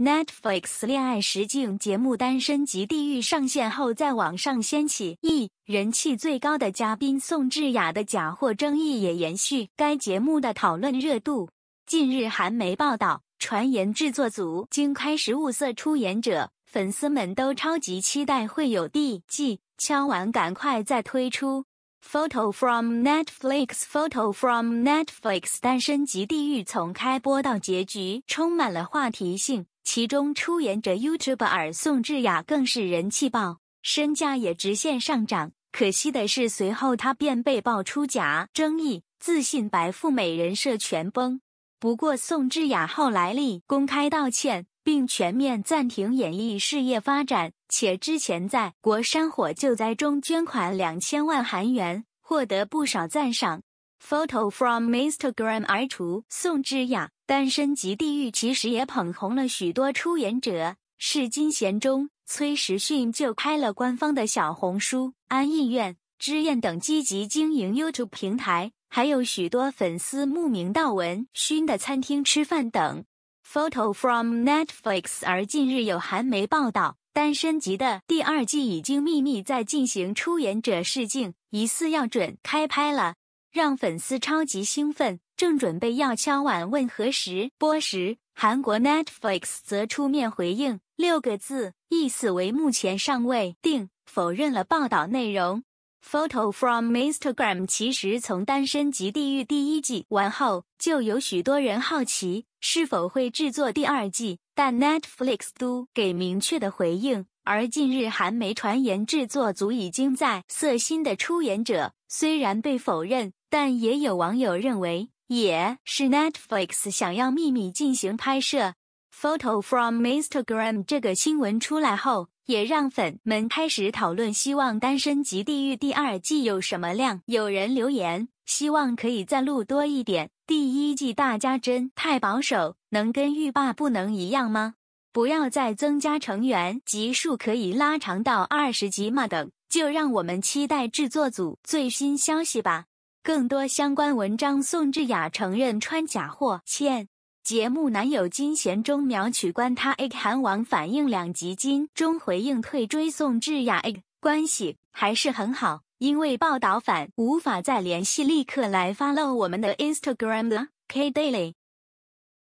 Netflix 恋爱实境节目《单身即地狱》上线后，在网上掀起一人气最高的嘉宾宋智雅的假货争议也延续。该节目的讨论热度近日韩媒报道，传言制作组经开始物色出演者，粉丝们都超级期待会有第 G 敲完赶快再推出。Photo from Netflix. Photo from Netflix.《单身即地狱》从开播到结局充满了话题性。其中出演者 YouTube 尔宋智雅更是人气爆，身价也直线上涨。可惜的是，随后她便被爆出假争议，自信白富美人设全崩。不过，宋智雅后来立公开道歉，并全面暂停演艺事业发展，且之前在国山火救灾中捐款两千万韩元，获得不少赞赏。Photo from Instagram，而除宋智雅，单身级地狱其实也捧红了许多出演者，是金贤中、崔时训就开了官方的小红书，安艺苑、知燕等积极经营 YouTube 平台，还有许多粉丝慕名到文勋的餐厅吃饭等。Photo from Netflix，而近日有韩媒报道，单身级的第二季已经秘密在进行出演者试镜，疑似要准开拍了。让粉丝超级兴奋，正准备要敲碗问何时播时，韩国 Netflix 则出面回应六个字，意思为目前尚未定，否认了报道内容。Photo from Instagram。其实从《单身即地狱》第一季完后，就有许多人好奇是否会制作第二季，但 Netflix 都给明确的回应。而近日韩媒传言制作组已经在色心的出演者，虽然被否认。但也有网友认为，也是 Netflix 想要秘密进行拍摄。Photo from Instagram 这个新闻出来后，也让粉们开始讨论，希望《单身即地狱》第二季有什么亮。有人留言，希望可以再录多一点。第一季大家真太保守，能跟欲罢不能一样吗？不要再增加成员，集数可以拉长到二十集嘛？等，就让我们期待制作组最新消息吧。更多相关文章：宋智雅承认穿假货，欠节目男友金贤中秒取关他 A 韩网反应两极，金钟回应退追宋智雅。A 关系还是很好，因为报道反无法再联系，立刻来发漏我们的 Instagram 的 K Daily。